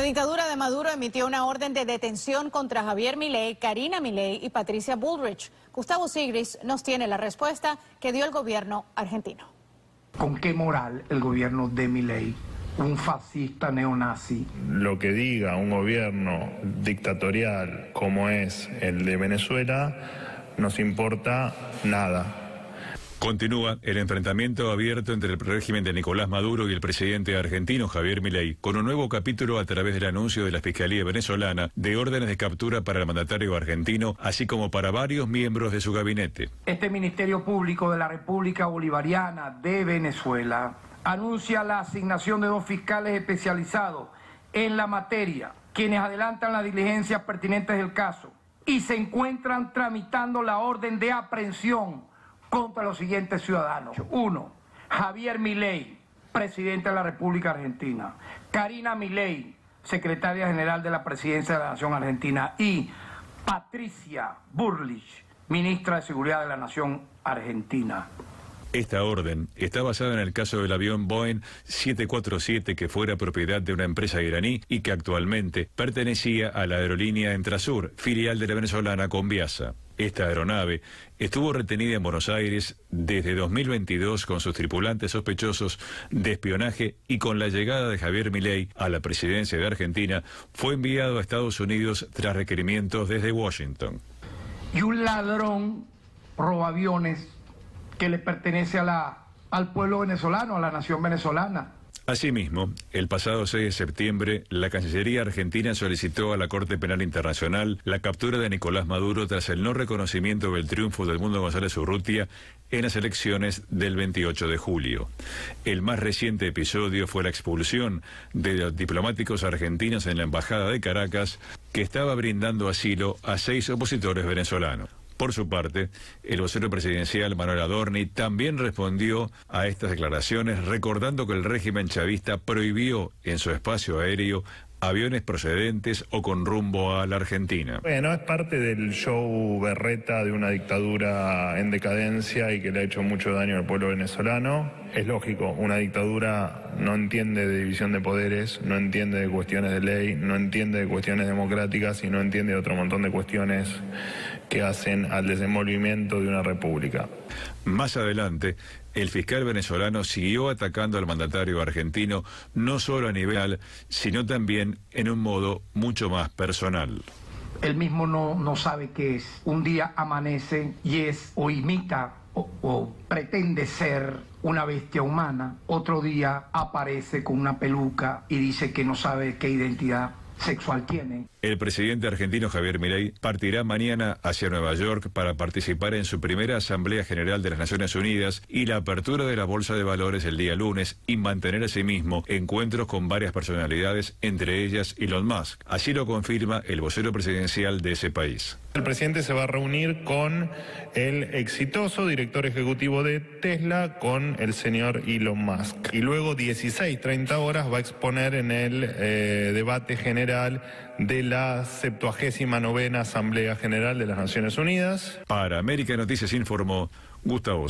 La dictadura de Maduro emitió una orden de detención contra Javier Milei, Karina Milei y Patricia Bullrich. Gustavo Sigris nos tiene la respuesta que dio el gobierno argentino. ¿Con qué moral el gobierno de Milei, un fascista neonazi? Lo que diga un gobierno dictatorial como es el de Venezuela nos importa nada. Continúa el enfrentamiento abierto entre el régimen de Nicolás Maduro y el presidente argentino Javier Milei, con un nuevo capítulo a través del anuncio de la Fiscalía venezolana de órdenes de captura para el mandatario argentino, así como para varios miembros de su gabinete. Este Ministerio Público de la República Bolivariana de Venezuela anuncia la asignación de dos fiscales especializados en la materia, quienes adelantan las diligencias pertinentes del caso y se encuentran tramitando la orden de aprehensión contra los siguientes ciudadanos. Uno, Javier Milei, presidente de la República Argentina. Karina Milei, secretaria general de la Presidencia de la Nación Argentina. Y Patricia Burlich, ministra de Seguridad de la Nación Argentina. Esta orden está basada en el caso del avión Boeing 747 que fuera propiedad de una empresa iraní y que actualmente pertenecía a la aerolínea Entrasur, filial de la venezolana Conviasa. Esta aeronave estuvo retenida en Buenos Aires desde 2022 con sus tripulantes sospechosos de espionaje y con la llegada de Javier Milei a la presidencia de Argentina fue enviado a Estados Unidos tras requerimientos desde Washington. Y un ladrón roba aviones que le pertenece a la, al pueblo venezolano, a la nación venezolana. Asimismo, el pasado 6 de septiembre, la Cancillería argentina solicitó a la Corte Penal Internacional la captura de Nicolás Maduro tras el no reconocimiento del triunfo del mundo González Urrutia en las elecciones del 28 de julio. El más reciente episodio fue la expulsión de los diplomáticos argentinos en la Embajada de Caracas, que estaba brindando asilo a seis opositores venezolanos. Por su parte, el vocero presidencial Manuel Adorni también respondió a estas declaraciones recordando que el régimen chavista prohibió en su espacio aéreo aviones procedentes o con rumbo a la Argentina. Bueno, es parte del show berreta de una dictadura en decadencia y que le ha hecho mucho daño al pueblo venezolano. Es lógico, una dictadura no entiende de división de poderes, no entiende de cuestiones de ley, no entiende de cuestiones democráticas y no entiende de otro montón de cuestiones que hacen al desenvolvimiento de una república. Más adelante, el fiscal venezolano siguió atacando al mandatario argentino, no solo a nivel, sino también en un modo mucho más personal. Él mismo no, no sabe qué es. Un día amanece y es o imita o, pretende ser una bestia humana, otro día aparece con una peluca y dice que no sabe qué identidad sexual tiene. El presidente argentino Javier Milei partirá mañana hacia Nueva York para participar en su primera Asamblea General de las Naciones Unidas y la apertura de la Bolsa de Valores el día lunes y mantener asimismo encuentros con varias personalidades, entre ellas Elon Musk. Así lo confirma el vocero presidencial de ese país. El presidente se va a reunir con el exitoso director ejecutivo de Tesla, con el señor Elon Musk. Y luego 16, 30 horas va a exponer en el eh, debate general de la 79 Asamblea General de las Naciones Unidas. Para América Noticias informó Gustavo.